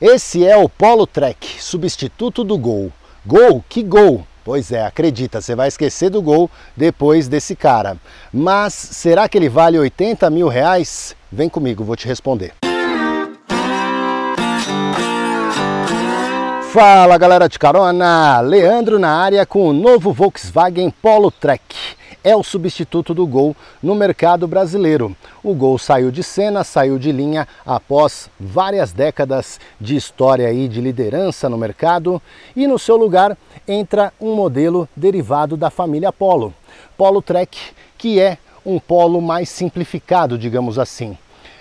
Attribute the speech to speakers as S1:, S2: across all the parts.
S1: Esse é o Polo Trek, substituto do Gol. Gol? Que gol? Pois é, acredita, você vai esquecer do gol depois desse cara. Mas será que ele vale 80 mil reais? Vem comigo, vou te responder. Fala galera de carona, Leandro na área com o novo Volkswagen Polo Trek é o substituto do Gol no mercado brasileiro. O Gol saiu de cena, saiu de linha após várias décadas de história e de liderança no mercado e no seu lugar entra um modelo derivado da família Polo, Polo Trek, que é um polo mais simplificado, digamos assim.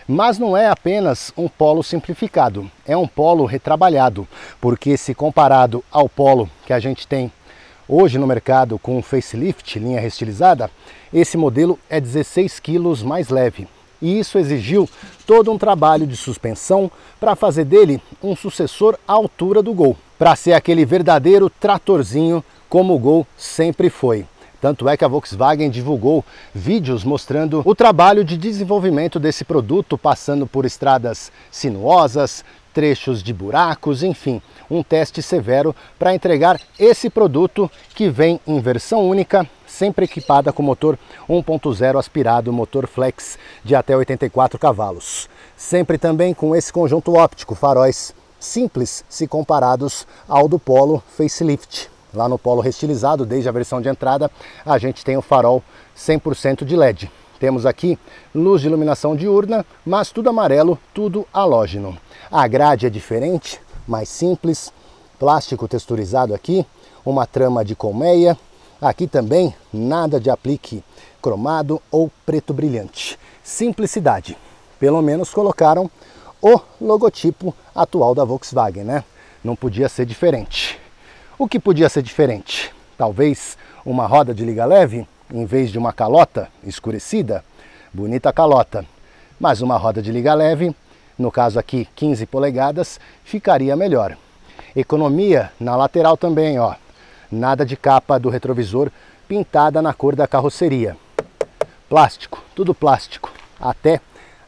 S1: Mas não é apenas um polo simplificado, é um polo retrabalhado, porque se comparado ao polo que a gente tem Hoje no mercado com facelift, linha restilizada, esse modelo é 16 quilos mais leve. E isso exigiu todo um trabalho de suspensão para fazer dele um sucessor à altura do Gol, para ser aquele verdadeiro tratorzinho como o Gol sempre foi. Tanto é que a Volkswagen divulgou vídeos mostrando o trabalho de desenvolvimento desse produto, passando por estradas sinuosas, trechos de buracos, enfim, um teste severo para entregar esse produto que vem em versão única, sempre equipada com motor 1.0 aspirado, motor flex de até 84 cavalos. Sempre também com esse conjunto óptico, faróis simples se comparados ao do Polo Facelift. Lá no Polo restilizado, desde a versão de entrada, a gente tem o farol 100% de LED. Temos aqui luz de iluminação diurna, mas tudo amarelo, tudo halógeno. A grade é diferente, mais simples, plástico texturizado aqui, uma trama de colmeia. Aqui também nada de aplique cromado ou preto brilhante. Simplicidade. Pelo menos colocaram o logotipo atual da Volkswagen, né? Não podia ser diferente. O que podia ser diferente? Talvez uma roda de liga leve? em vez de uma calota escurecida, bonita calota, mas uma roda de liga leve, no caso aqui 15 polegadas, ficaria melhor. Economia na lateral também, ó. Nada de capa do retrovisor pintada na cor da carroceria. Plástico, tudo plástico, até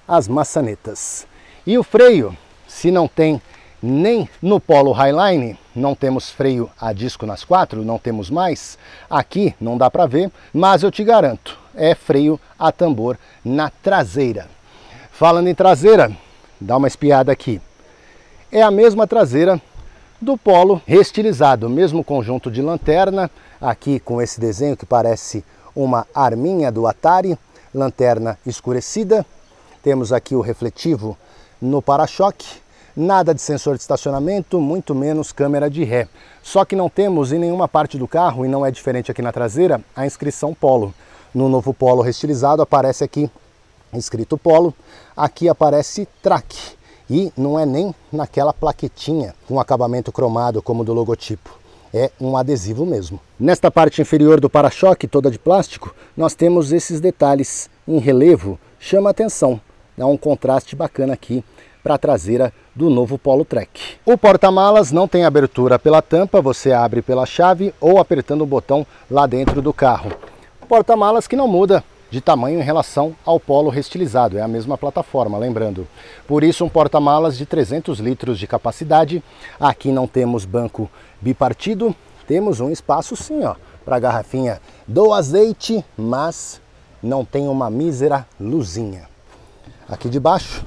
S1: as maçanetas. E o freio, se não tem nem no Polo Highline não temos freio a disco nas quatro, não temos mais. Aqui não dá para ver, mas eu te garanto, é freio a tambor na traseira. Falando em traseira, dá uma espiada aqui. É a mesma traseira do Polo restilizado, mesmo conjunto de lanterna, aqui com esse desenho que parece uma arminha do Atari, lanterna escurecida. Temos aqui o refletivo no para-choque Nada de sensor de estacionamento, muito menos câmera de ré. Só que não temos em nenhuma parte do carro, e não é diferente aqui na traseira, a inscrição Polo. No novo Polo restilizado aparece aqui escrito Polo, aqui aparece Track. E não é nem naquela plaquetinha com acabamento cromado como do logotipo é um adesivo mesmo. Nesta parte inferior do para-choque, toda de plástico, nós temos esses detalhes em relevo, chama atenção, dá um contraste bacana aqui para a traseira do novo Polo Trek. O porta-malas não tem abertura pela tampa, você abre pela chave ou apertando o botão lá dentro do carro. Porta-malas que não muda de tamanho em relação ao polo restilizado, é a mesma plataforma, lembrando. Por isso um porta-malas de 300 litros de capacidade. Aqui não temos banco bipartido, temos um espaço sim, ó, para garrafinha do azeite, mas não tem uma mísera luzinha. Aqui de baixo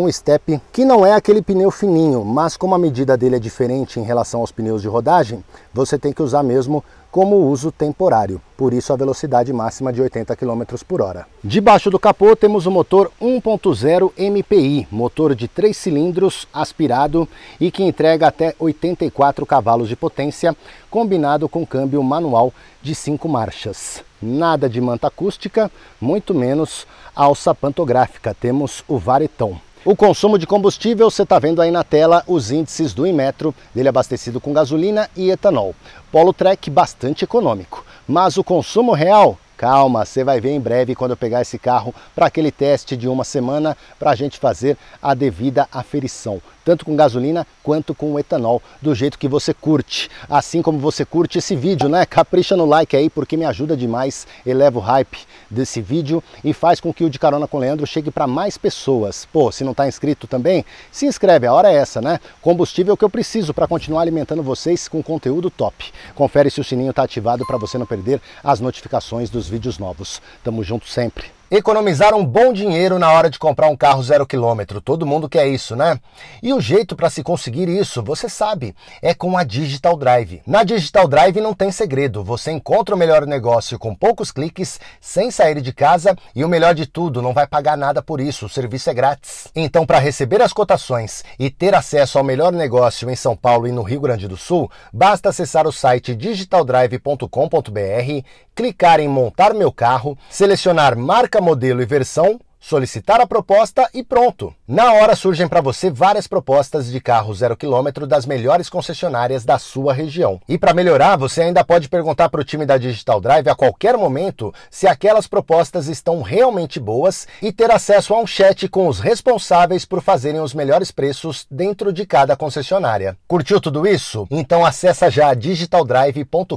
S1: um step, que não é aquele pneu fininho, mas como a medida dele é diferente em relação aos pneus de rodagem, você tem que usar mesmo como uso temporário, por isso a velocidade máxima de 80 km por hora. Debaixo do capô temos o motor 1.0 MPI, motor de 3 cilindros aspirado e que entrega até 84 cavalos de potência, combinado com câmbio manual de 5 marchas. Nada de manta acústica, muito menos alça pantográfica, temos o varetão. O consumo de combustível, você está vendo aí na tela os índices do Inmetro, dele abastecido com gasolina e etanol. Polo Trek bastante econômico, mas o consumo real Calma, você vai ver em breve quando eu pegar esse carro para aquele teste de uma semana para a gente fazer a devida aferição tanto com gasolina quanto com etanol, do jeito que você curte. Assim como você curte esse vídeo, né? Capricha no like aí porque me ajuda demais, eleva o hype desse vídeo e faz com que o De Carona com Leandro chegue para mais pessoas. Pô, se não está inscrito também, se inscreve, a hora é essa, né? Combustível que eu preciso para continuar alimentando vocês com conteúdo top. Confere se o sininho está ativado para você não perder as notificações dos vídeos novos. Tamo junto sempre economizar um bom dinheiro na hora de comprar um carro zero quilômetro. Todo mundo quer isso, né? E o jeito para se conseguir isso, você sabe, é com a Digital Drive. Na Digital Drive não tem segredo. Você encontra o melhor negócio com poucos cliques, sem sair de casa e o melhor de tudo, não vai pagar nada por isso. O serviço é grátis. Então, para receber as cotações e ter acesso ao melhor negócio em São Paulo e no Rio Grande do Sul, basta acessar o site digitaldrive.com.br, clicar em montar meu carro, selecionar marca modelo e versão solicitar a proposta e pronto. Na hora surgem para você várias propostas de carro zero quilômetro das melhores concessionárias da sua região. E para melhorar, você ainda pode perguntar para o time da Digital Drive a qualquer momento se aquelas propostas estão realmente boas e ter acesso a um chat com os responsáveis por fazerem os melhores preços dentro de cada concessionária. Curtiu tudo isso? Então acessa já digitaldrive.com.br.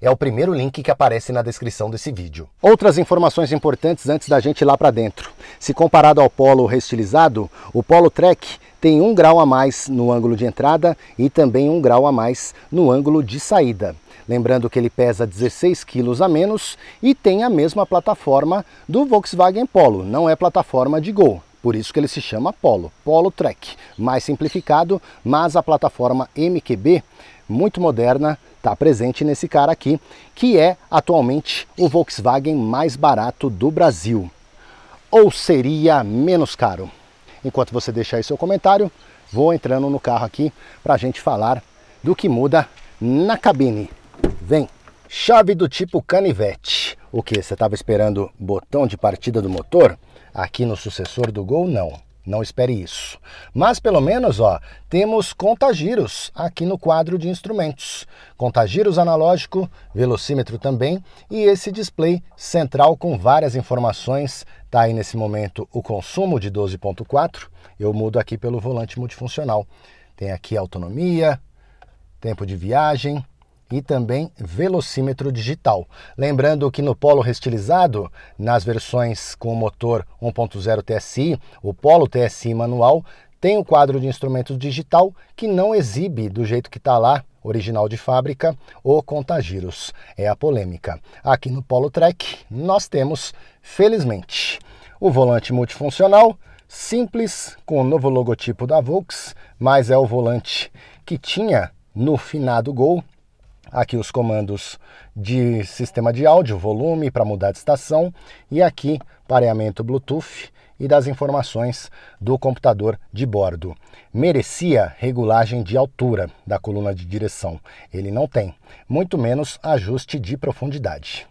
S1: É o primeiro link que aparece na descrição desse vídeo. Outras informações importantes antes da gente ir lá para dentro. Se comparado ao polo restilizado, o polo Trek tem um grau a mais no ângulo de entrada e também um grau a mais no ângulo de saída. Lembrando que ele pesa 16 quilos a menos e tem a mesma plataforma do Volkswagen Polo, não é plataforma de Gol. Por isso que ele se chama Polo, Polo Trek, mais simplificado, mas a plataforma MQB, muito moderna, está presente nesse cara aqui, que é atualmente o Volkswagen mais barato do Brasil ou seria menos caro? Enquanto você deixa aí seu comentário, vou entrando no carro aqui para a gente falar do que muda na cabine. Vem! Chave do tipo canivete. O que? Você estava esperando botão de partida do motor? Aqui no sucessor do Gol, não. Não espere isso. Mas pelo menos, ó, temos contagiros aqui no quadro de instrumentos. Contagiros analógico, velocímetro também e esse display central com várias informações Está aí nesse momento o consumo de 12.4. Eu mudo aqui pelo volante multifuncional. Tem aqui autonomia, tempo de viagem e também velocímetro digital. Lembrando que no Polo restilizado, nas versões com motor 1.0 TSI, o Polo TSI manual tem o um quadro de instrumentos digital que não exibe do jeito que está lá original de fábrica ou contagiros É a polêmica. Aqui no Polo Trek nós temos, felizmente, o volante multifuncional, simples, com o novo logotipo da Volks, mas é o volante que tinha no finado Gol. Aqui os comandos de sistema de áudio, volume para mudar de estação e aqui pareamento Bluetooth e das informações do computador de bordo. Merecia regulagem de altura da coluna de direção. Ele não tem, muito menos ajuste de profundidade.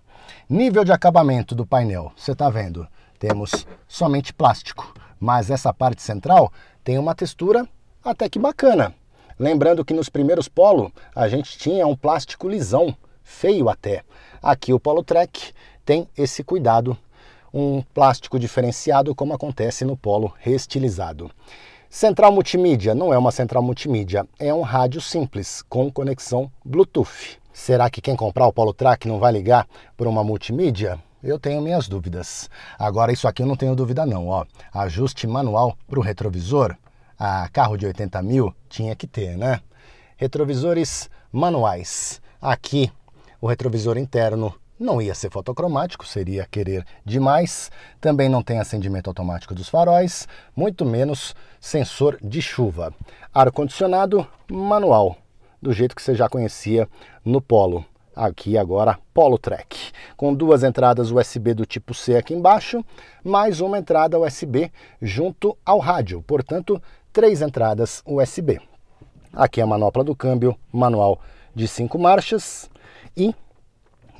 S1: Nível de acabamento do painel, você está vendo, temos somente plástico, mas essa parte central tem uma textura até que bacana. Lembrando que nos primeiros Polo a gente tinha um plástico lisão, feio até. Aqui o Polo Trek tem esse cuidado um plástico diferenciado, como acontece no polo reestilizado. Central multimídia não é uma central multimídia, é um rádio simples com conexão Bluetooth. Será que quem comprar o Polo Track não vai ligar para uma multimídia? Eu tenho minhas dúvidas. Agora isso aqui eu não tenho dúvida não, ó. Ajuste manual para o retrovisor. A ah, carro de 80 mil tinha que ter, né? Retrovisores manuais. Aqui o retrovisor interno não ia ser fotocromático, seria querer demais. Também não tem acendimento automático dos faróis, muito menos sensor de chuva. Ar-condicionado manual, do jeito que você já conhecia no Polo. Aqui agora, Polo Track, com duas entradas USB do tipo C aqui embaixo, mais uma entrada USB junto ao rádio, portanto, três entradas USB. Aqui é a manopla do câmbio manual de cinco marchas e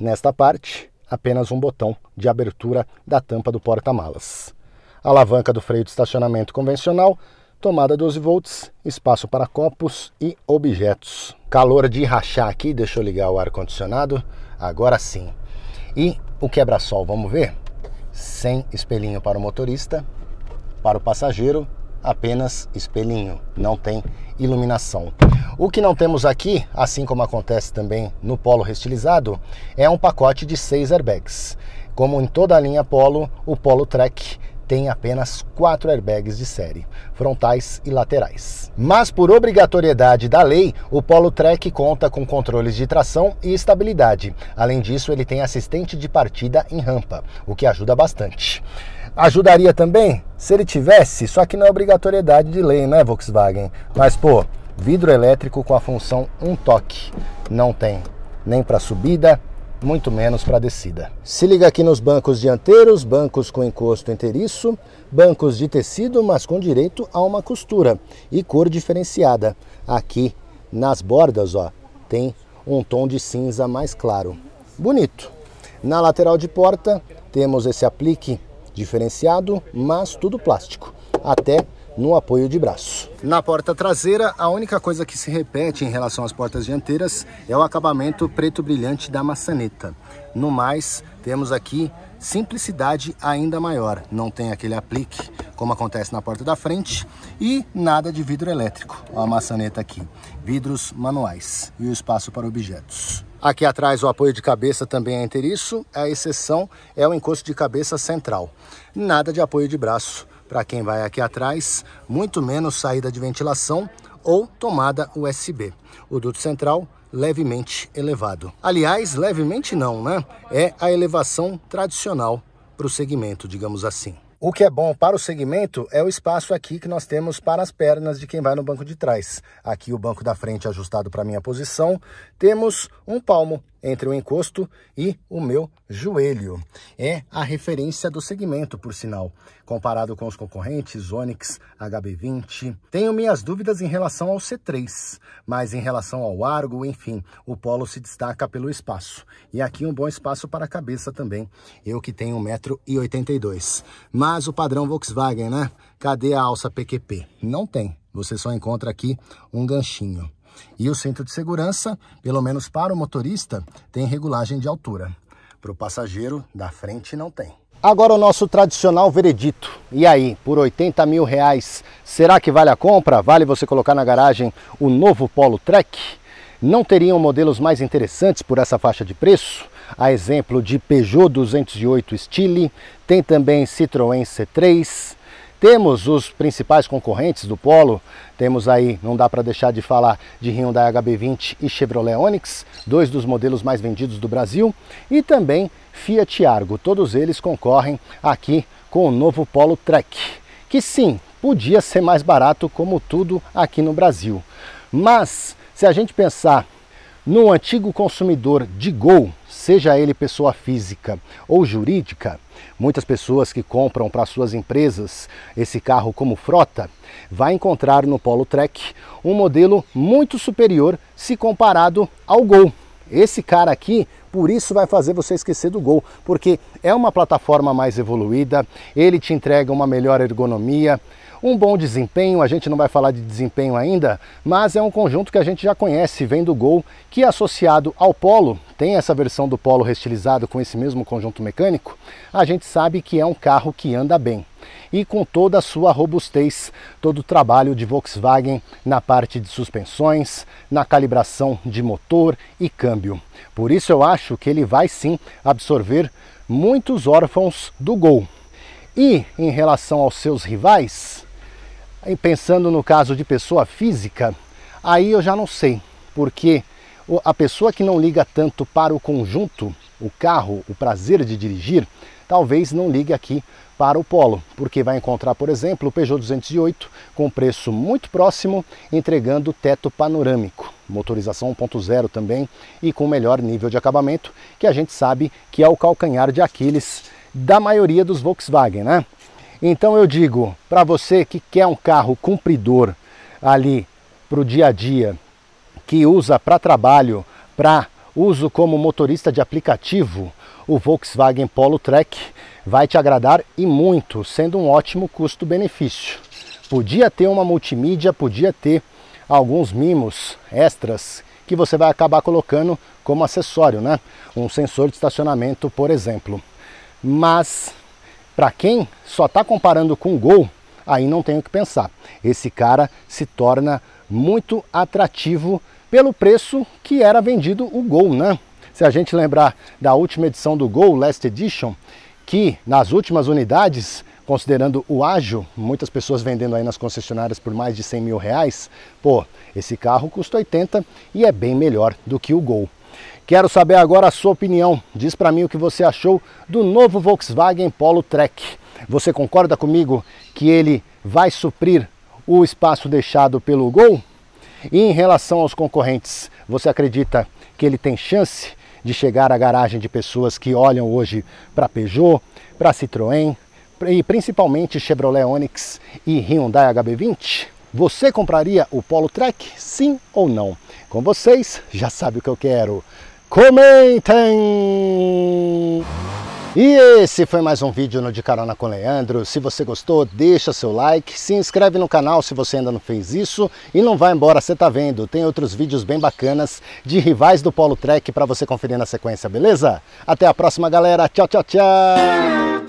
S1: Nesta parte, apenas um botão de abertura da tampa do porta-malas. Alavanca do freio de estacionamento convencional, tomada 12 volts, espaço para copos e objetos. Calor de rachar aqui, deixa eu ligar o ar-condicionado, agora sim. E o quebra-sol, vamos ver? Sem espelhinho para o motorista, para o passageiro apenas espelhinho, não tem iluminação. O que não temos aqui, assim como acontece também no Polo restilizado, é um pacote de seis airbags. Como em toda a linha Polo, o Polo Trek tem apenas quatro airbags de série, frontais e laterais. Mas por obrigatoriedade da lei, o Polo Trek conta com controles de tração e estabilidade. Além disso, ele tem assistente de partida em rampa, o que ajuda bastante. Ajudaria também? Se ele tivesse, só que não é obrigatoriedade de lei, né, Volkswagen? Mas, pô, vidro elétrico com a função um toque. Não tem. Nem para subida, muito menos para descida. Se liga aqui nos bancos dianteiros, bancos com encosto inteiriço, bancos de tecido, mas com direito a uma costura e cor diferenciada. Aqui nas bordas, ó, tem um tom de cinza mais claro. Bonito. Na lateral de porta, temos esse aplique diferenciado, mas tudo plástico, até no apoio de braço. Na porta traseira, a única coisa que se repete em relação às portas dianteiras é o acabamento preto brilhante da maçaneta. No mais, temos aqui simplicidade ainda maior. Não tem aquele aplique como acontece na porta da frente e nada de vidro elétrico. a maçaneta aqui. Vidros manuais e o espaço para objetos. Aqui atrás o apoio de cabeça também é inteiriço, a exceção é o encosto de cabeça central. Nada de apoio de braço para quem vai aqui atrás, muito menos saída de ventilação ou tomada USB. O duto central levemente elevado. Aliás, levemente não, né? É a elevação tradicional para o segmento, digamos assim. O que é bom para o segmento é o espaço aqui que nós temos para as pernas de quem vai no banco de trás. Aqui o banco da frente ajustado para minha posição, temos um palmo entre o encosto e o meu joelho. É a referência do segmento, por sinal, comparado com os concorrentes Onix, HB20. Tenho minhas dúvidas em relação ao C3, mas em relação ao Argo, enfim, o Polo se destaca pelo espaço. E aqui um bom espaço para a cabeça também, eu que tenho 1,82m. Mas o padrão Volkswagen, né? Cadê a alça PQP? Não tem. Você só encontra aqui um ganchinho. E o cinto de segurança, pelo menos para o motorista, tem regulagem de altura. Para o passageiro, da frente não tem. Agora o nosso tradicional veredito. E aí, por 80 mil reais, será que vale a compra? Vale você colocar na garagem o novo Polo Trek? Não teriam modelos mais interessantes por essa faixa de preço? A exemplo de Peugeot 208 Style, tem também Citroën C3, temos os principais concorrentes do Polo, temos aí, não dá para deixar de falar, de Hyundai HB20 e Chevrolet Onix, dois dos modelos mais vendidos do Brasil, e também Fiat Argo, todos eles concorrem aqui com o novo Polo Trek, que sim, podia ser mais barato como tudo aqui no Brasil. Mas, se a gente pensar no antigo consumidor de Gol, seja ele pessoa física ou jurídica, muitas pessoas que compram para suas empresas esse carro como frota, vai encontrar no Polo Trek um modelo muito superior se comparado ao Gol. Esse cara aqui, por isso vai fazer você esquecer do Gol, porque é uma plataforma mais evoluída, ele te entrega uma melhor ergonomia, um bom desempenho, a gente não vai falar de desempenho ainda, mas é um conjunto que a gente já conhece, vem do Gol, que é associado ao Polo tem essa versão do Polo restilizado com esse mesmo conjunto mecânico, a gente sabe que é um carro que anda bem. E com toda a sua robustez, todo o trabalho de Volkswagen na parte de suspensões, na calibração de motor e câmbio. Por isso eu acho que ele vai sim absorver muitos órfãos do Gol. E em relação aos seus rivais, pensando no caso de pessoa física, aí eu já não sei, porque a pessoa que não liga tanto para o conjunto, o carro, o prazer de dirigir, talvez não ligue aqui para o Polo, porque vai encontrar, por exemplo, o Peugeot 208 com preço muito próximo, entregando teto panorâmico, motorização 1.0 também e com melhor nível de acabamento, que a gente sabe que é o calcanhar de Aquiles da maioria dos Volkswagen, né? Então eu digo para você que quer um carro cumpridor ali para o dia a dia que usa para trabalho, para uso como motorista de aplicativo, o Volkswagen Polo Trek vai te agradar e muito, sendo um ótimo custo-benefício. Podia ter uma multimídia, podia ter alguns mimos extras que você vai acabar colocando como acessório, né? Um sensor de estacionamento, por exemplo. Mas para quem só está comparando com o Gol, aí não tem o que pensar. Esse cara se torna muito atrativo pelo preço que era vendido o Gol, né? Se a gente lembrar da última edição do Gol, Last Edition, que nas últimas unidades, considerando o ágio, muitas pessoas vendendo aí nas concessionárias por mais de 100 mil reais, pô, esse carro custa 80 e é bem melhor do que o Gol. Quero saber agora a sua opinião. Diz para mim o que você achou do novo Volkswagen Polo Trek. Você concorda comigo que ele vai suprir o espaço deixado pelo Gol? E em relação aos concorrentes, você acredita que ele tem chance de chegar à garagem de pessoas que olham hoje para Peugeot, para Citroën e principalmente Chevrolet Onix e Hyundai HB20? Você compraria o Polo Trek, sim ou não? Com vocês, já sabe o que eu quero. Comentem! E esse foi mais um vídeo no De Carona com Leandro. Se você gostou, deixa seu like, se inscreve no canal se você ainda não fez isso e não vai embora, você tá vendo, tem outros vídeos bem bacanas de rivais do Polo Trek para você conferir na sequência, beleza? Até a próxima, galera. Tchau, tchau, tchau.